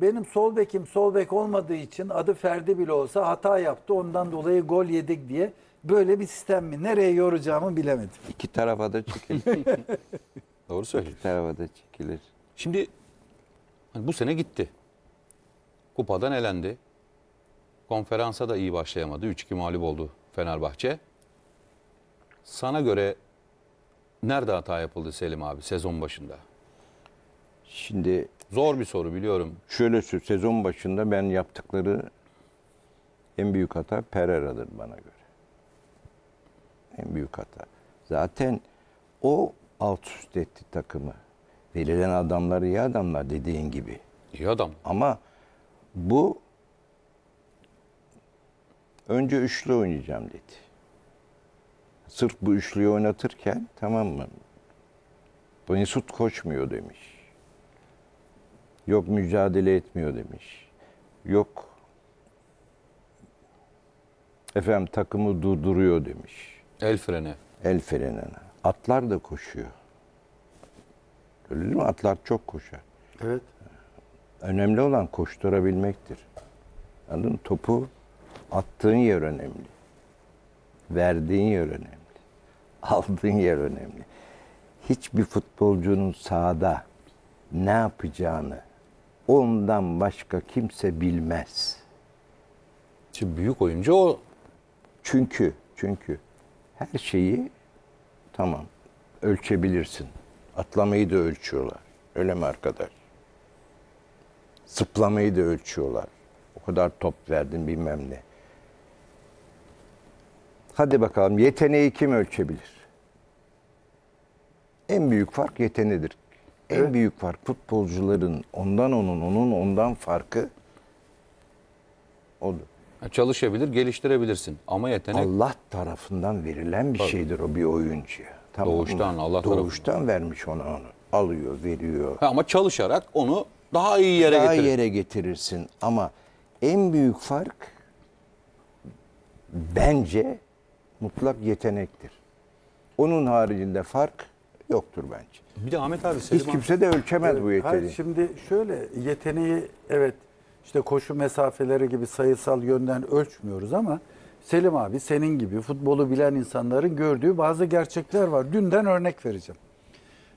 Benim sol bekim sol bek olmadığı için adı Ferdi bile olsa hata yaptı. Ondan dolayı gol yedik diye. Böyle bir sistem mi? Nereye yoracağımı bilemedim. İki tarafa da çekilir. Doğru söylüyorsun. İki tarafa da çekilir. Şimdi hani bu sene gitti. Kupadan elendi. Konferansa da iyi başlayamadı. 3-2 mağlup oldu Fenerbahçe. Sana göre nerede hata yapıldı Selim abi sezon başında? Şimdi Zor bir soru biliyorum. Şöyle söyleyeyim, sezon başında ben yaptıkları en büyük hata Pereira'dır bana göre. En büyük hata. Zaten o alt üst etti takımı. Verilen adamlar iyi adamlar dediğin gibi. İyi adam. Ama bu önce üçlü oynayacağım dedi. Sırf bu üçlüyü oynatırken tamam mı? Bu Mesut koşmuyor demiş. Yok mücadele etmiyor demiş. Yok efendim takımı durduruyor demiş. El frene. El frenine. Atlar da koşuyor. Öyle değil mi? Atlar çok koşar. Evet. Önemli olan koşturabilmektir. Anladın mı? Topu attığın yer önemli. Verdiğin yer önemli. Aldığın yer önemli. Hiçbir futbolcunun sahada ne yapacağını ondan başka kimse bilmez. Şimdi büyük oyuncu o. Çünkü, çünkü her şeyi tamam ölçebilirsin. Atlamayı da ölçüyorlar. Öyle mi arkadaş? Sıplamayı da ölçüyorlar. O kadar top verdin bilmem ne. Hadi bakalım yeteneği kim ölçebilir? En büyük fark yeteneğidir. En büyük fark futbolcuların ondan onun, onun ondan farkı odur. Çalışabilir, geliştirebilirsin ama yetenek... Allah tarafından verilen bir Tabii. şeydir o bir oyuncuya. Tamam Doğuştan mı? Allah Doğuştan tarafından. vermiş ona onu. Alıyor, veriyor. Ha, ama çalışarak onu daha iyi yere daha getirir. yere getirirsin ama en büyük fark bence mutlak yetenektir. Onun haricinde fark yoktur bence. Bir de Ahmet abi Selim Hiç abi- kimse de ölçemez bu yeteneği. Hayır şimdi şöyle yeteneği evet işte koşu mesafeleri gibi sayısal yönden ölçmüyoruz ama Selim abi senin gibi futbolu bilen insanların gördüğü bazı gerçekler var. Dünden örnek vereceğim.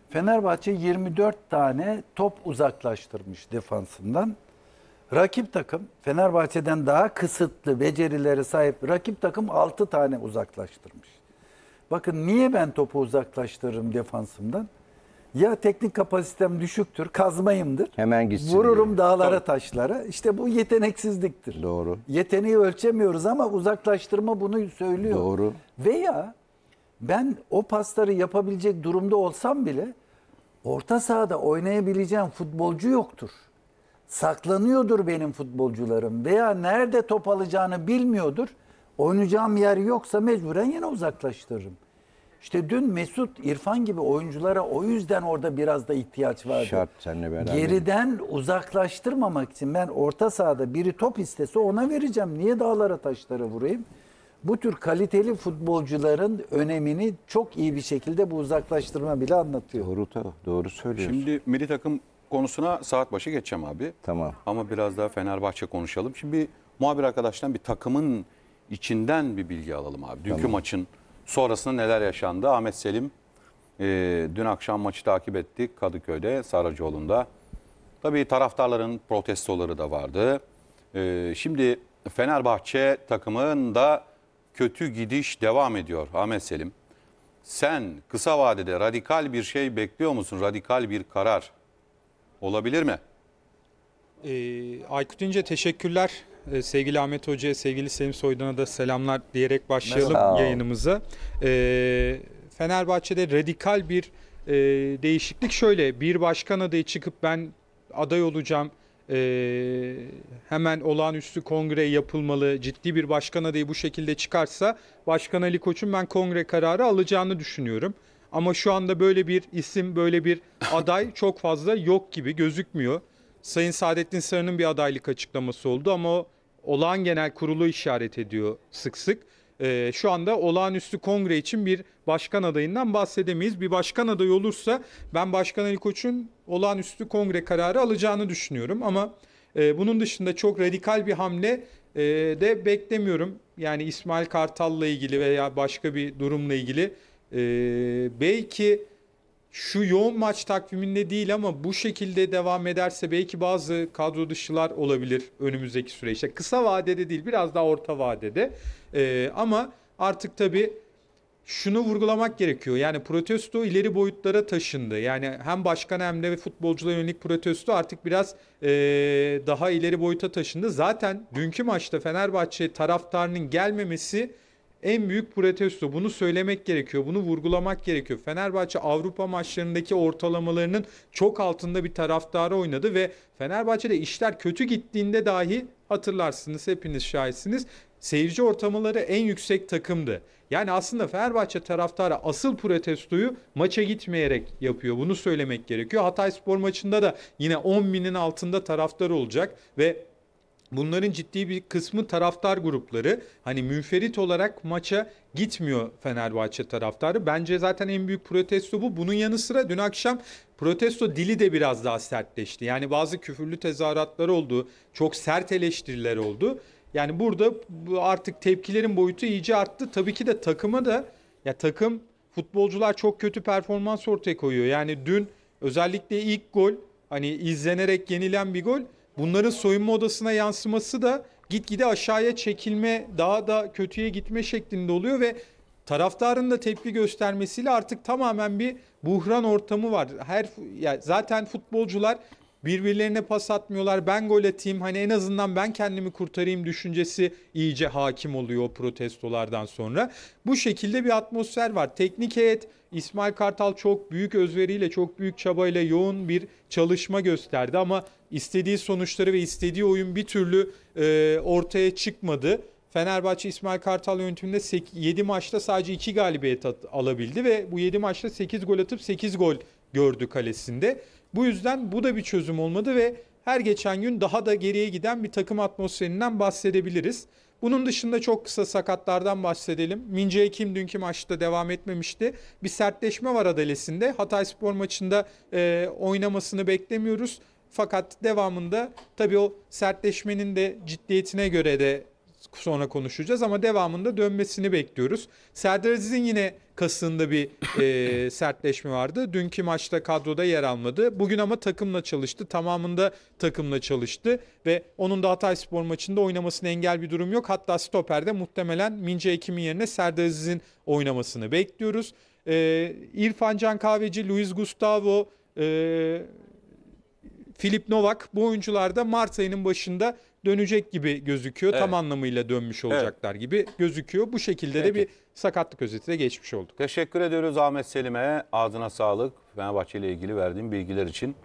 Fenerbahçe 24 tane top uzaklaştırmış defansından. Rakip takım Fenerbahçe'den daha kısıtlı becerileri sahip rakip takım 6 tane uzaklaştırmış. Bakın niye ben topu uzaklaştırırım defansımdan? Ya teknik kapasitem düşüktür, kazmayımdır. Hemen gitsin. Vururum diye. dağlara, Tabii. taşlara. İşte bu yeteneksizliktir. Doğru. Yeteneği ölçemiyoruz ama uzaklaştırma bunu söylüyor. Doğru. Veya ben o pasları yapabilecek durumda olsam bile orta sahada oynayabileceğim futbolcu yoktur. Saklanıyordur benim futbolcularım veya nerede top alacağını bilmiyordur. Oynayacağım yer yoksa mecburen yine uzaklaştırırım. İşte dün Mesut İrfan gibi oyunculara o yüzden orada biraz da ihtiyaç vardı. Şart seninle beraber. Geriden uzaklaştırmamak için ben orta sahada biri top istese ona vereceğim. Niye dağlara taşlara vurayım? Bu tür kaliteli futbolcuların önemini çok iyi bir şekilde bu uzaklaştırma bile anlatıyor. Doğru, doğru söylüyorsun. Şimdi milli takım konusuna saat başı geçeceğim abi. Tamam. Ama biraz daha Fenerbahçe konuşalım. Şimdi muhabir arkadaştan bir takımın içinden bir bilgi alalım abi. Dünkü tamam. maçın sonrasında neler yaşandı? Ahmet Selim e, dün akşam maçı takip ettik Kadıköy'de, Saracoğlu'nda. Tabii taraftarların protestoları da vardı. E, şimdi Fenerbahçe takımında kötü gidiş devam ediyor Ahmet Selim. Sen kısa vadede radikal bir şey bekliyor musun? Radikal bir karar olabilir mi? E, Aykut İnce teşekkürler e, sevgili Ahmet Hoca'ya, sevgili Selim Soydan'a da selamlar diyerek başlayalım Merhaba. yayınımıza. E, ee, Fenerbahçe'de radikal bir e, değişiklik şöyle. Bir başkan adayı çıkıp ben aday olacağım. Ee, hemen olağanüstü kongre yapılmalı. Ciddi bir başkan adayı bu şekilde çıkarsa Başkan Ali Koç'un ben kongre kararı alacağını düşünüyorum. Ama şu anda böyle bir isim, böyle bir aday çok fazla yok gibi gözükmüyor. Sayın Saadettin Sarı'nın bir adaylık açıklaması oldu ama o olağan genel kurulu işaret ediyor sık sık. E, şu anda olağanüstü kongre için bir başkan adayından bahsedemeyiz. Bir başkan adayı olursa ben Başkan Ali Koç'un olağanüstü kongre kararı alacağını düşünüyorum. Ama e, bunun dışında çok radikal bir hamle e, de beklemiyorum. Yani İsmail Kartal'la ilgili veya başka bir durumla ilgili e, belki şu yoğun maç takviminde değil ama bu şekilde devam ederse belki bazı kadro dışılar olabilir önümüzdeki süreçte. Kısa vadede değil biraz daha orta vadede ee, ama artık tabii şunu vurgulamak gerekiyor. Yani protesto ileri boyutlara taşındı. Yani hem başkan hem de futbolculara yönelik protesto artık biraz e, daha ileri boyuta taşındı. Zaten dünkü maçta Fenerbahçe taraftarının gelmemesi en büyük protesto. Bunu söylemek gerekiyor. Bunu vurgulamak gerekiyor. Fenerbahçe Avrupa maçlarındaki ortalamalarının çok altında bir taraftarı oynadı ve Fenerbahçe'de işler kötü gittiğinde dahi hatırlarsınız hepiniz şahitsiniz. Seyirci ortamları en yüksek takımdı. Yani aslında Fenerbahçe taraftarı asıl protestoyu maça gitmeyerek yapıyor. Bunu söylemek gerekiyor. Hatay Spor maçında da yine 10 binin altında taraftar olacak ve Bunların ciddi bir kısmı taraftar grupları. Hani münferit olarak maça gitmiyor Fenerbahçe taraftarı. Bence zaten en büyük protesto bu. Bunun yanı sıra dün akşam protesto dili de biraz daha sertleşti. Yani bazı küfürlü tezahüratlar oldu. Çok sert eleştiriler oldu. Yani burada artık tepkilerin boyutu iyice arttı. Tabii ki de takıma da ya takım futbolcular çok kötü performans ortaya koyuyor. Yani dün özellikle ilk gol hani izlenerek yenilen bir gol Bunların soyunma odasına yansıması da gitgide aşağıya çekilme, daha da kötüye gitme şeklinde oluyor ve taraftarın da tepki göstermesiyle artık tamamen bir buhran ortamı var. Her yani zaten futbolcular Birbirlerine pas atmıyorlar. Ben gol atayım. Hani en azından ben kendimi kurtarayım düşüncesi iyice hakim oluyor protestolardan sonra. Bu şekilde bir atmosfer var. Teknik heyet İsmail Kartal çok büyük özveriyle, çok büyük çabayla yoğun bir çalışma gösterdi ama istediği sonuçları ve istediği oyun bir türlü e, ortaya çıkmadı. Fenerbahçe İsmail Kartal yönetiminde 7 maçta sadece 2 galibiyet alabildi ve bu 7 maçta 8 gol atıp 8 gol gördü kalesinde. Bu yüzden bu da bir çözüm olmadı ve her geçen gün daha da geriye giden bir takım atmosferinden bahsedebiliriz. Bunun dışında çok kısa sakatlardan bahsedelim. Mince Kim dünkü maçta devam etmemişti. Bir sertleşme var adalesinde. Hatay Spor maçında e, oynamasını beklemiyoruz. Fakat devamında tabii o sertleşmenin de ciddiyetine göre de sonra konuşacağız ama devamında dönmesini bekliyoruz. Serdar Aziz'in yine Kasında bir e, sertleşme vardı. Dünkü maçta kadroda yer almadı. Bugün ama takımla çalıştı. Tamamında takımla çalıştı ve onun da Hatay Spor maçında oynamasına engel bir durum yok. Hatta stoperde muhtemelen Mince Ekim'in yerine Serdar Aziz'in oynamasını bekliyoruz. E, İrfan Can Kahveci, Luis Gustavo, e, Filip Novak bu oyuncular da Mart ayının başında dönecek gibi gözüküyor. Evet. Tam anlamıyla dönmüş olacaklar evet. gibi gözüküyor. Bu şekilde Peki. de bir sakatlık özeti de geçmiş olduk. Teşekkür ediyoruz Ahmet Selim'e. Ağzına sağlık. Fenerbahçe ile ilgili verdiğim bilgiler için.